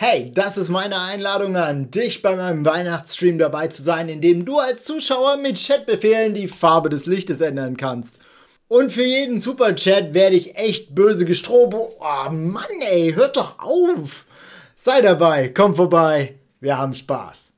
Hey, das ist meine Einladung an dich, bei meinem Weihnachtsstream dabei zu sein, in dem du als Zuschauer mit Chatbefehlen die Farbe des Lichtes ändern kannst. Und für jeden Superchat werde ich echt böse gestrobo. Oh ah, Mann, ey, hört doch auf! Sei dabei, komm vorbei, wir haben Spaß.